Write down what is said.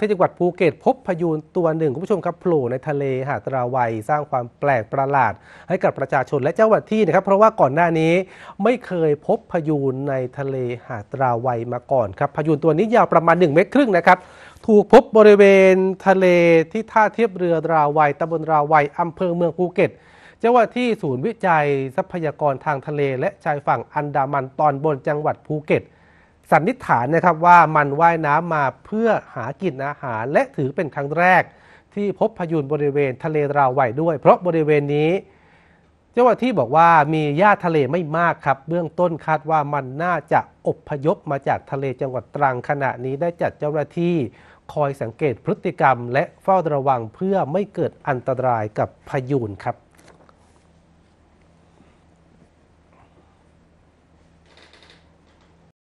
ที่จังหวัดภูเก็ตพบพยูนตัวหนึ่งคุณผู้ชมครับโผล่ในทะเลหาดราวัยสร้างความแปลกประหลาดให้กับประชาชนและเจ้าหน้าที่นะครับ เพราะว่าก่อนหน้านี้ ไม่เคยพบพยูนในทะเลหาดราวัยมาก่อนครับพยูนตัวนี้ยาวประมาณ1เมตรครึ่งนะครับ ถูกพบบริเวณทะเลที่ท่าเทียบเรือราวัยตำบลราวัยอำเภอเมืองภูเก็ตเจ้าหน้าที่ศูนย์วิจัยทรัพยากรทางทะเลและชายฝั่งอันดามันตอนบนจังหวัดภูเก็ตสันนิษฐานนะครับว่ามันว่ายน้ำมาเพื่อหากินอาหารและถือเป็นครั้งแรก ที่พบพยูนบริเวณทะเลราวัยด้วย เพราะบริเวณนี้ เจ้าหน้าที่บอกว่ามีหญ้าทะเลไม่มากครับ เบื้องต้นคาดว่ามันน่าจะอบพยพมาจากทะเลจังหวัดตรังขณะนี้ได้จัดเจ้าหน้าที่คอยสังเกตพฤติกรรม และเฝ้าระวังเพื่อไม่เกิดอันตรายกับพยูนครับ